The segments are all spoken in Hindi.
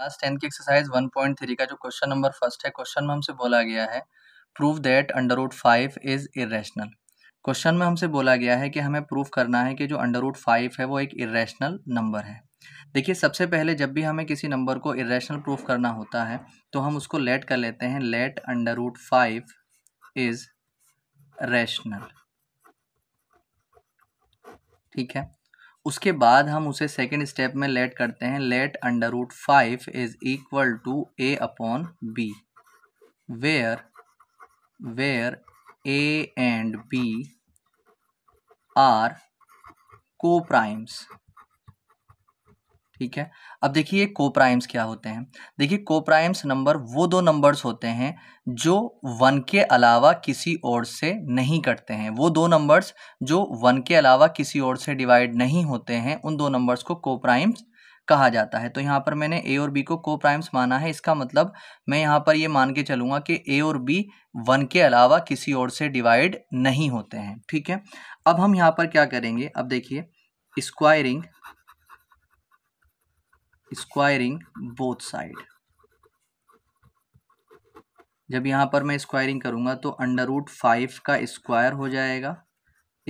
क्लास टेन की एक्सरसाइज वन पॉइंट थ्री का जो क्वेश्चन नंबर फर्स्ट है क्वेश्चन में हमसे बोला गया है prove that under root five is irrational question में हमसे बोला गया है कि हमें प्रूफ करना है कि जो अंडर रूट फाइव है वो एक इरेशनल नंबर है देखिए सबसे पहले जब भी हमें किसी नंबर को इरेशनल प्रूफ करना होता है तो हम उसको लेट कर लेते हैं let under root five is rational ठीक है उसके बाद हम उसे सेकेंड स्टेप में लेट करते हैं let under root five is equal to a upon b where where a and b are coprimes ठीक है अब देखिए को प्राइम्स क्या होते हैं देखिए को प्राइम्स नंबर वो दो नंबर्स होते हैं जो वन के अलावा किसी और से नहीं कटते हैं वो दो नंबर्स जो वन के अलावा किसी और से डिवाइड नहीं होते हैं उन दो नंबर्स को कोप्राइम्स कहा जाता है तो यहाँ पर मैंने ए और बी को को प्राइम्स माना है इसका मतलब मैं यहाँ पर ये यह मान के चलूँगा कि ए और बी वन के अलावा किसी और से डिवाइड नहीं होते हैं ठीक है अब हम यहाँ पर क्या करेंगे अब देखिए स्क्वायरिंग स्क्वायरिंग बोथ साइड जब यहाँ पर मैं स्क्वायरिंग करूंगा तो अंडर रूट फाइव का स्क्वायर हो जाएगा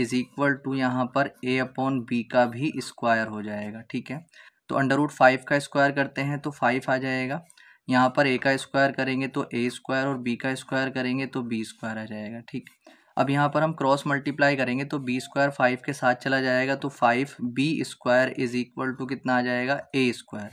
इज इक्वल टू यहाँ पर ए अपॉन बी का भी स्क्वायर हो जाएगा ठीक है तो अंडर रूट फाइव का स्क्वायर करते हैं तो फाइव आ जाएगा यहाँ पर ए का स्क्वायर करेंगे तो ए स्क्वायर और बी का स्क्वायर करेंगे तो बी स्क्वायर आ जाएगा ठीक है अब यहाँ पर हम क्रॉस मल्टीप्लाई करेंगे तो बी स्क्वायर फाइव के साथ चला जाएगा तो five b square is equal to कितना आ जाएगा ए स्क्वायर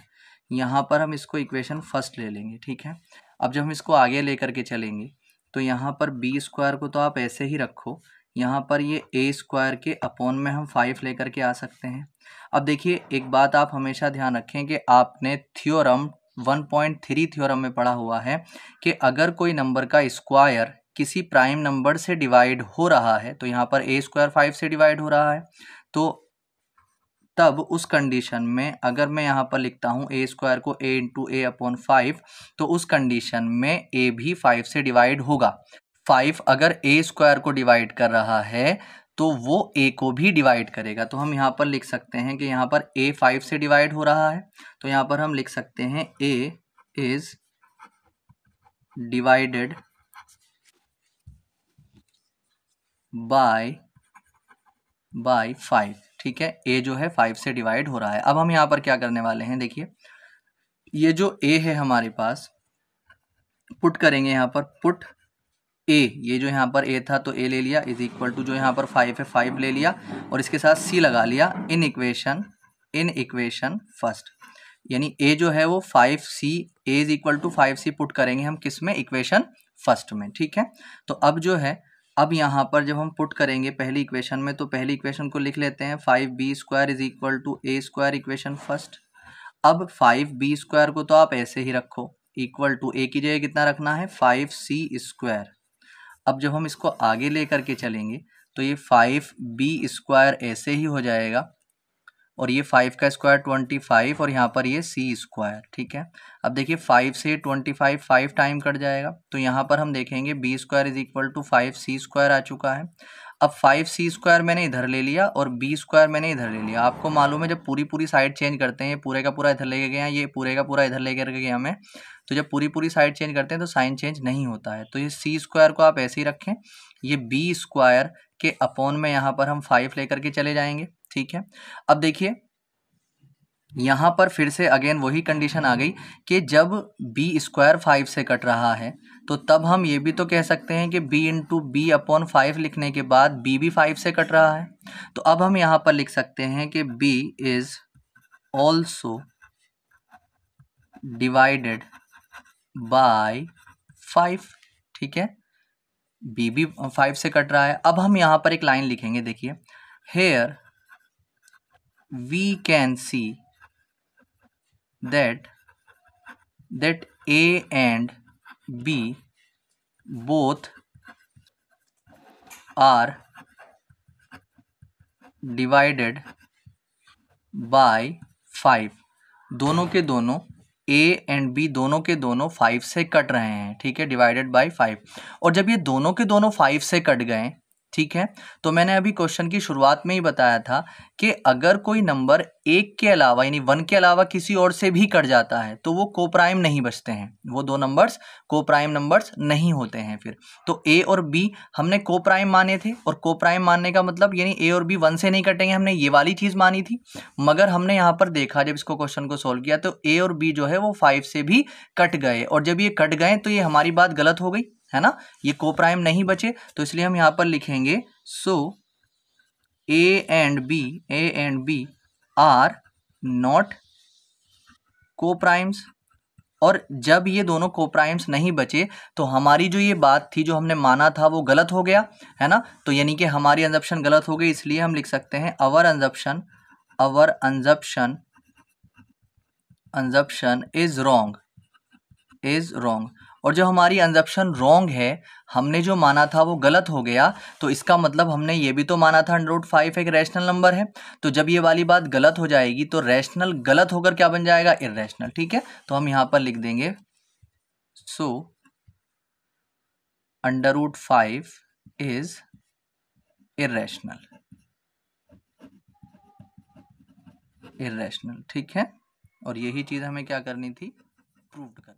यहाँ पर हम इसको इक्वेशन फर्स्ट ले लेंगे ठीक है अब जब हम इसको आगे ले करके चलेंगे तो यहाँ पर बी स्क्वायर को तो आप ऐसे ही रखो यहाँ पर ये ए स्क्वायर के अपॉन में हम फाइव लेकर के आ सकते हैं अब देखिए एक बात आप हमेशा ध्यान रखें कि आपने थियोरम 1.3 थ्योरम में पढ़ा हुआ है कि अगर कोई नंबर का स्क्वायर किसी प्राइम नंबर से डिवाइड हो रहा है तो यहाँ पर ए स्क्वायर फाइव से डिवाइड हो रहा है तो तब उस कंडीशन में अगर मैं यहाँ पर लिखता हूँ ए स्क्वायर को a into a upon five तो उस कंडीशन में ए भी फाइव से डिवाइड होगा फाइव अगर ए स्क्वायर को डिवाइड कर रहा है तो वो ए को भी डिवाइड करेगा तो हम यहाँ पर लिख सकते हैं कि यहाँ पर ए फाइव से डिवाइड हो रहा है तो यहाँ पर हम लिख सकते हैं a is divided by by five ठीक है ए जो है फाइव से डिवाइड हो रहा है अब हम यहाँ पर क्या करने वाले हैं देखिए ये जो ए है हमारे पास पुट करेंगे यहाँ पर पुट ए ये जो यहाँ पर ए था तो ए ले लिया इज इक्वल टू जो यहाँ पर फाइव है फाइव ले लिया और इसके साथ सी लगा लिया in equation in equation first यानी ए जो है वो five c a is equal to five c put करेंगे हम किस में इक्वेशन फर्स्ट में ठीक है तो अब जो है अब यहाँ पर जब हम पुट करेंगे पहली इक्वेशन में तो पहली इक्वेशन को लिख लेते हैं five b square is equal to a square equation first अब फाइव बी स्क्वायर को तो आप ऐसे ही रखो इक्वल टू ए की जगह कितना रखना है फाइव सी स्क्वायर अब जब हम इसको आगे ले करके चलेंगे तो ये फाइव बी स्क्वायर ऐसे ही हो जाएगा और ये फाइव का स्क्वायर ट्वेंटी फाइव और यहाँ पर ये सी स्क्वायर ठीक है अब देखिए फाइव से twenty five five time cut जाएगा तो यहाँ पर हम देखेंगे b square is equal to five c square आ चुका है अब फाइव सी स्क्वायर मैंने इधर ले लिया और बी स्क्वायर मैंने इधर ले लिया आपको मालूम है जब पूरी पूरी साइड चेंज करते हैं पूरे का पूरा इधर लेके गया ये पूरे का पूरा इधर लेकर गया हमें तो जब पूरी पूरी साइड चेंज करते हैं तो साइन चेंज नहीं होता है तो ये सी स्क्वायर को आप ऐसे ही रखें ये बी स्क्वायर के अपॉन में यहाँ पर हम फाइव लेकर के चले जाएंगे ठीक है अब देखिए यहाँ पर फिर से अगेन वही कंडीशन आ गई कि जब बी स्क्वायर फाइव से कट रहा है तो तब हम ये भी तो कह सकते हैं कि b into b upon five लिखने के बाद बी भी फाइव से कट रहा है तो अब हम यहाँ पर लिख सकते हैं कि b is also divided by five ठीक है बी भी फाइव से कट रहा है अब हम यहाँ पर एक लाइन लिखेंगे देखिए here we can see that that A and B both are divided by five दोनों के दोनों ए एंड बी दोनों के दोनों फाइव से कट रहे हैं ठीक है डिवाइडेड बाय फाइव और जब ये दोनों के दोनों फाइव से कट गए ठीक है तो मैंने अभी क्वेश्चन की शुरुआत में ही बताया था कि अगर कोई नंबर एक के अलावा यानी वन के अलावा किसी और से भी कट जाता है तो वो को प्राइम नहीं बचते हैं वो दो नंबर्स को प्राइम नंबर्स नहीं होते हैं फिर तो ए और बी हमने को प्राइम माने थे और को प्राइम मानने का मतलब यानी ए और बी वन से नहीं कटेंगे हमने ये वाली चीज़ मानी थी मगर हमने यहाँ पर देखा जब इसको क्वेश्चन को सोल्व किया तो ए और बी जो है वो फाइव से भी कट गए और जब ये कट गए तो ये हमारी बात गलत हो गई है ना ये को प्राइम नहीं बचे तो इसलिए हम यहां पर लिखेंगे so a and b a and b are not coprimes और जब ये दोनों को प्राइम्स नहीं बचे तो हमारी जो ये बात थी जो हमने माना था वो गलत हो गया है ना तो यानी कि हमारी अंजप्शन गलत हो गई इसलिए हम लिख सकते हैं our assumption our assumption assumption is wrong is wrong और जब हमारी अंजप्शन रॉन्ग है हमने जो माना था वो गलत हो गया तो इसका मतलब हमने ये भी तो माना था अंडर रूट फाइव एक रैशनल नंबर है तो जब ये वाली बात गलत हो जाएगी तो रैशनल गलत होकर क्या बन जाएगा इरेशनल ठीक है तो हम यहाँ पर लिख देंगे so under root five is irrational irrational ठीक है और यही चीज़ हमें क्या करनी थी प्रूव करनी